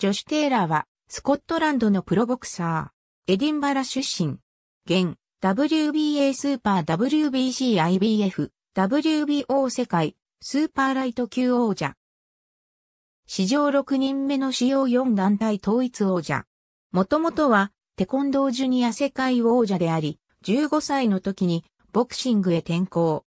ジョシュ・テイラーは、スコットランドのプロボクサー、エディンバラ出身、現、WBA スーパー WBC IBF、WBO 世界、スーパーライト級王者。史上6人目の主要4団体統一王者。もともとは、テコンドージュニア世界王者であり、15歳の時に、ボクシングへ転向。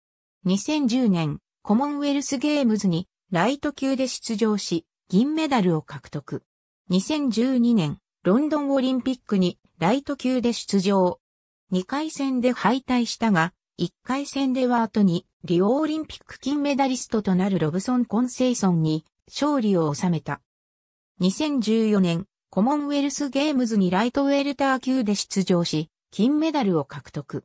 2010年、コモンウェルスゲームズに、ライト級で出場し、銀メダルを獲得。2012年、ロンドンオリンピックにライト級で出場。2回戦で敗退したが、1回戦では後にリオオリンピック金メダリストとなるロブソン・コンセイソンに勝利を収めた。2014年、コモンウェルスゲームズにライトウェルター級で出場し、金メダルを獲得。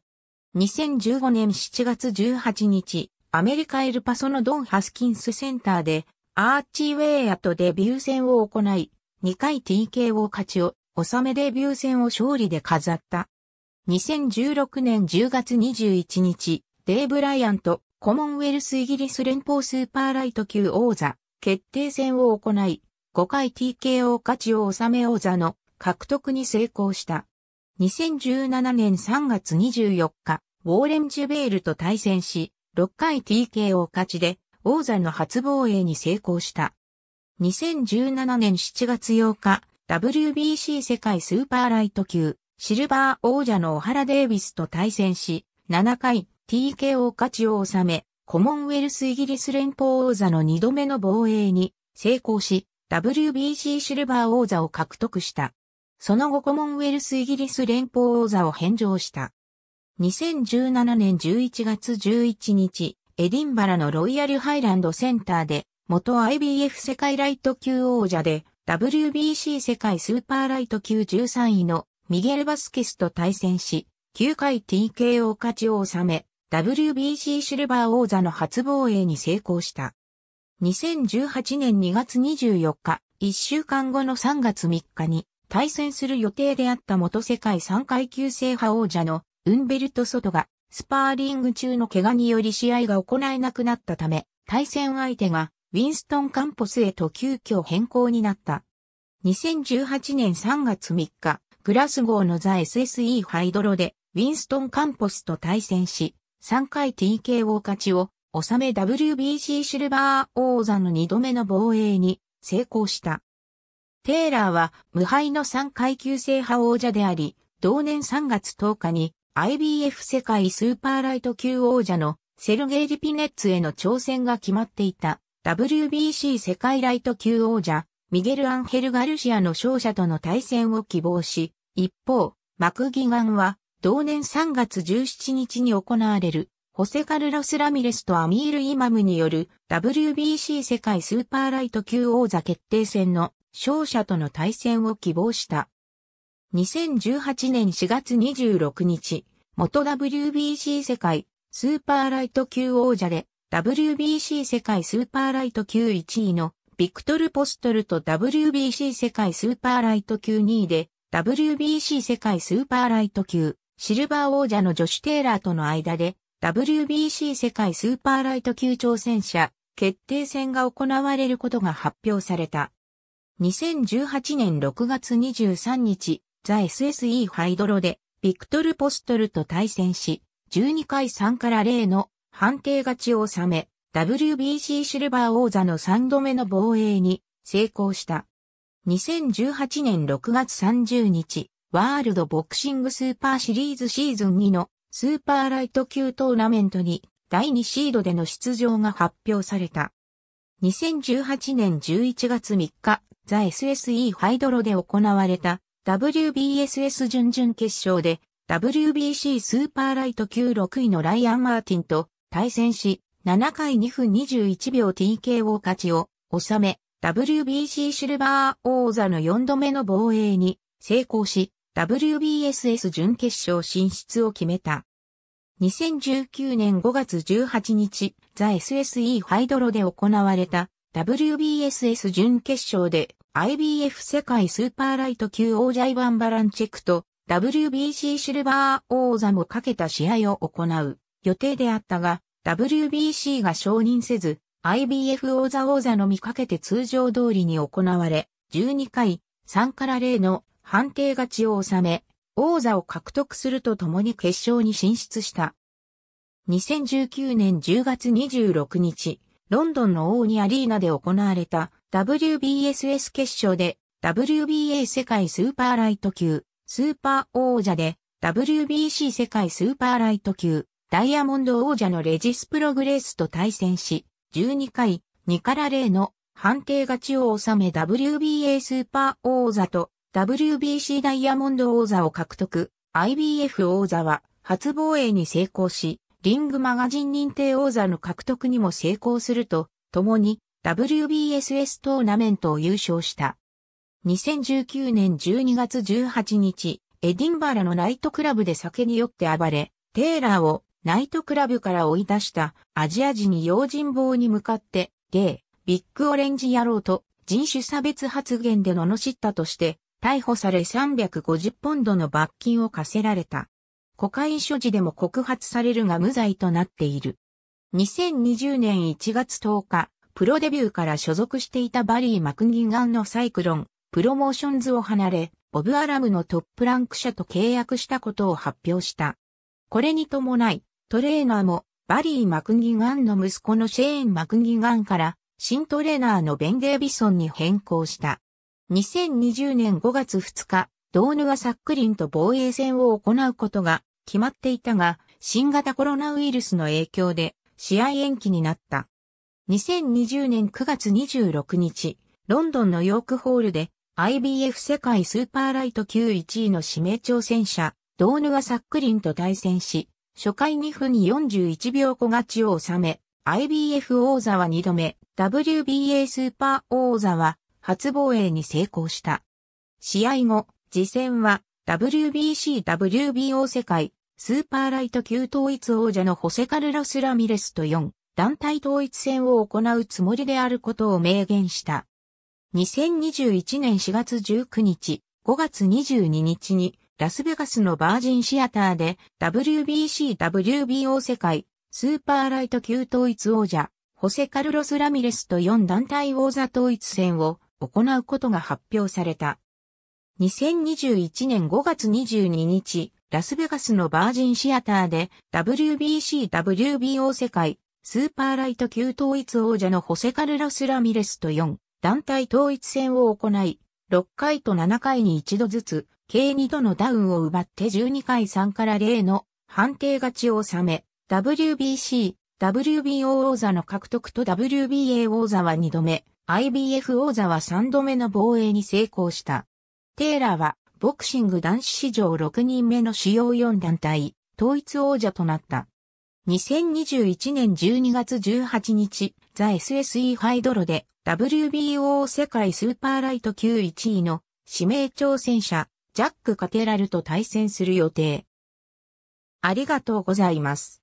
2015年7月18日、アメリカエルパソのドン・ハスキンスセンターで、アーチウェイアとデビュー戦を行い、2回 TK o 勝ちを、納めデビュー戦を勝利で飾った。2016年10月21日、デイブ・ライアント、コモンウェルスイギリス連邦スーパーライト級王座決定戦を行い、5回 TKO 勝ちを収め王座の獲得に成功した。2017年3月24日、ウォーレン・ジュベールと対戦し、6回 TKO 勝ちで王座の初防衛に成功した。2017年7月8日、WBC 世界スーパーライト級、シルバー王者の小原デイビスと対戦し、7回 TKO 勝ちを収め、コモンウェルスイギリス連邦王座の2度目の防衛に成功し、WBC シルバー王座を獲得した。その後コモンウェルスイギリス連邦王座を返上した。2017年11月11日、エディンバラのロイヤルハイランドセンターで元 IBF 世界ライト級王者で、WBC 世界スーパーライト級13位のミゲル・バスケスと対戦し、9回 TKO 勝ちを収め、WBC シルバー王座の初防衛に成功した。2018年2月24日、1週間後の3月3日に対戦する予定であった元世界3階級制覇王者のウンベルト・ソトがスパーリング中の怪我により試合が行えなくなったため、対戦相手がウィンストン・カンポスへと急遽変更になった。2018年3月3日、グラスゴーのザ・ SSE ハイドロで、ウィンストン・カンポスと対戦し、3回 TKO 勝ちを、収め WBC シルバー王座の2度目の防衛に成功した。テイラーは無敗の3階級制覇王者であり、同年3月10日に IBF 世界スーパーライト級王者のセルゲイ・リピネッツへの挑戦が決まっていた。WBC 世界ライト級王者、ミゲル・アンヘル・ガルシアの勝者との対戦を希望し、一方、マクギガンは、同年3月17日に行われる、ホセ・カルロス・ラミレスとアミール・イマムによる WBC 世界スーパーライト級王座決定戦の勝者との対戦を希望した。2018年4月26日、元 WBC 世界スーパーライト級王者で WBC 世界スーパーライト級1位のビクトル・ポストルと WBC 世界スーパーライト級2位で WBC 世界スーパーライト級シルバー王者のジョシュ・テイラーとの間で WBC 世界スーパーライト級挑戦者決定戦が行われることが発表された。2018年6月23日、ザ・ SSE ハイドロでビクトル・ポストルと対戦し、12回3から0の判定勝ちを収め、WBC シルバー王座の3度目の防衛に成功した。2018年6月30日、ワールドボクシングスーパーシリーズシーズン2のスーパーライト級トーナメントに第2シードでの出場が発表された。2018年11月3日、ザ SSE ハイドロで行われた WBSS 準々決勝で WBC スーパーライト級6位のライアン・マーティンと対戦し、7回2分21秒 TKO 勝ちを収め、WBC シルバー王座の4度目の防衛に成功し、WBSS 準決勝進出を決めた。2019年5月18日、ザ・ SSE ハイドロで行われた WBSS 準決勝で IBF 世界スーパーライト級王者イバン・バランチェックと WBC シルバー王座もかけた試合を行う。予定であったが、WBC が承認せず、IBF 王座王座のみかけて通常通りに行われ、12回、3から0の判定勝ちを収め、王座を獲得するとともに決勝に進出した。2019年10月26日、ロンドンのオーニアリーナで行われた WBSS 決勝で WBA 世界スーパーライト級、スーパー王者で WBC 世界スーパーライト級、ダイヤモンド王者のレジスプログレースと対戦し、12回、2から0の判定勝ちを収め WBA スーパー王座と WBC ダイヤモンド王座を獲得。IBF 王座は初防衛に成功し、リングマガジン認定王座の獲得にも成功すると、共に WBSS トーナメントを優勝した。2019年12月18日、エディンバラのナイトクラブで酒に酔って暴れ、テーラーをナイトクラブから追い出したアジア人に用心棒に向かって、ゲイ、ビッグオレンジ野郎と人種差別発言で罵ったとして、逮捕され350ポンドの罰金を課せられた。コカイン所持でも告発されるが無罪となっている。2020年1月10日、プロデビューから所属していたバリー・マクギガンのサイクロン、プロモーションズを離れ、ボブ・アラムのトップランク社と契約したことを発表した。これに伴い、トレーナーもバリー・マクギガンの息子のシェーン・マクギガンから新トレーナーのベン・デービソンに変更した。2020年5月2日、ドーヌはサックリンと防衛戦を行うことが決まっていたが、新型コロナウイルスの影響で試合延期になった。2020年9月26日、ロンドンのヨークホールで IBF 世界スーパーライト級1位の指名挑戦者、ドーヌはサックリンと対戦し、初回2分41秒小勝ちを収め、IBF 王座は2度目、WBA スーパー王座は初防衛に成功した。試合後、次戦は WBC、WBO 世界、スーパーライト級統一王者のホセカルラス・ラミレスと4、団体統一戦を行うつもりであることを明言した。2021年4月19日、5月22日にラスベガスのバージンシアターで WBC-WBO 世界スーパーライト級統一王者、ホセカルロス・ラミレスと4団体王座統一戦を行うことが発表された。2021年5月22日、ラスベガスのバージンシアターで WBC-WBO 世界スーパーライト級統一王者のホセカルロス・ラミレスと4団体統一戦を行い、6回と7回に一度ずつ計2度のダウンを奪って12回3から0の判定勝ちを収め、WBC、WBO 王座の獲得と WBA 王座は2度目、IBF 王座は3度目の防衛に成功した。テーラーは、ボクシング男子史上6人目の主要4団体、統一王者となった。2021年12月18日、ザ・ SSE ハイドロで WBO 世界スーパーライト級1位の指名挑戦者ジャック・カテラルと対戦する予定。ありがとうございます。